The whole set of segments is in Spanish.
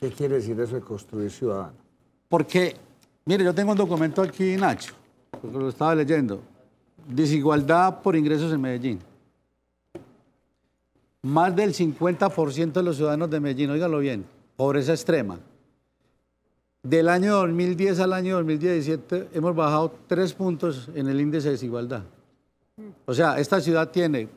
¿Qué quiere decir eso de construir ciudadano? Porque, mire, yo tengo un documento aquí, Nacho, porque lo estaba leyendo. Desigualdad por ingresos en Medellín. Más del 50% de los ciudadanos de Medellín, óigalo bien, pobreza extrema. Del año 2010 al año 2017 hemos bajado tres puntos en el índice de desigualdad. O sea, esta ciudad tiene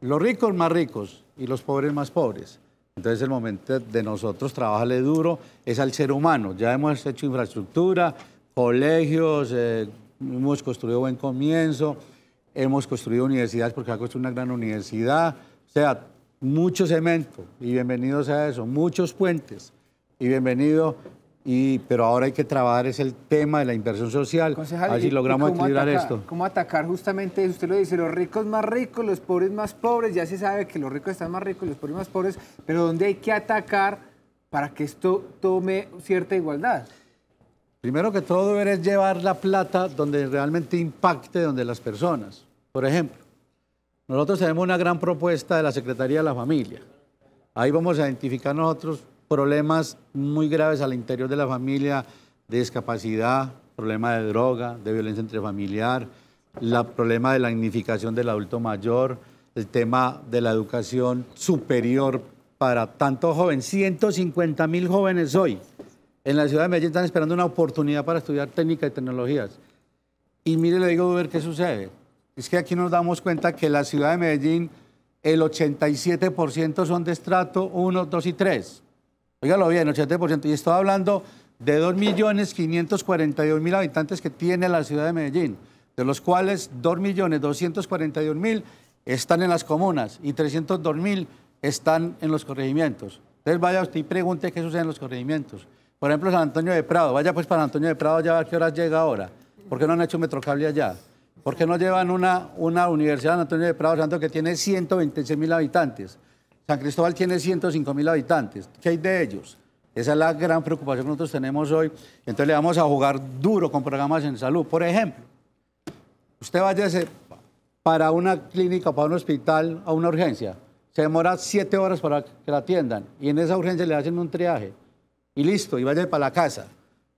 los ricos más ricos y los pobres más pobres. Entonces el momento de nosotros trabajarle duro es al ser humano. Ya hemos hecho infraestructura, colegios, eh, hemos construido buen comienzo, hemos construido universidades porque ha construido una gran universidad. O sea, mucho cemento y bienvenidos a eso, muchos puentes y bienvenido pero ahora hay que trabajar es el tema de la inversión social. Así logramos equilibrar esto. ¿Cómo atacar justamente eso? Usted lo dice, los ricos más ricos, los pobres más pobres. Ya se sabe que los ricos están más ricos, los pobres más pobres. Pero ¿dónde hay que atacar para que esto tome cierta igualdad? Primero que todo es llevar la plata donde realmente impacte, donde las personas. Por ejemplo, nosotros tenemos una gran propuesta de la Secretaría de la Familia. Ahí vamos a identificar nosotros problemas muy graves al interior de la familia, de discapacidad, problema de droga, de violencia intrafamiliar, el problema de la dignificación del adulto mayor, el tema de la educación superior para tanto joven. 150 mil jóvenes hoy en la ciudad de Medellín están esperando una oportunidad para estudiar técnica y tecnologías. Y mire, le digo, ver qué sucede. Es que aquí nos damos cuenta que la ciudad de Medellín, el 87% son de estrato 1, 2 y 3. Óigalo bien, 80%. Y estoy hablando de 2.542.000 habitantes que tiene la ciudad de Medellín, de los cuales 2.241.000 están en las comunas y 302.000 están en los corregimientos. Entonces vaya usted y pregunte qué sucede en los corregimientos. Por ejemplo, San Antonio de Prado. Vaya pues para San Antonio de Prado ya a ver qué horas llega ahora. ¿Por qué no han hecho un metrocable allá? ¿Por qué no llevan una, una universidad en Antonio de Prado Santo que tiene 126.000 habitantes? San Cristóbal tiene 105 mil habitantes. ¿Qué hay de ellos? Esa es la gran preocupación que nosotros tenemos hoy. Entonces le vamos a jugar duro con programas en salud. Por ejemplo, usted vaya para una clínica, para un hospital, a una urgencia. Se demora siete horas para que la atiendan. Y en esa urgencia le hacen un triaje. Y listo, y vaya para la casa.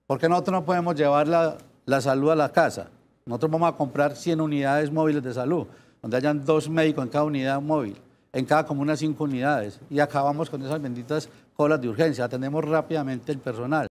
Porque nosotros no podemos llevar la, la salud a la casa. Nosotros vamos a comprar 100 unidades móviles de salud, donde hayan dos médicos en cada unidad móvil en cada comuna cinco unidades y acabamos con esas benditas colas de urgencia. Atendemos rápidamente el personal.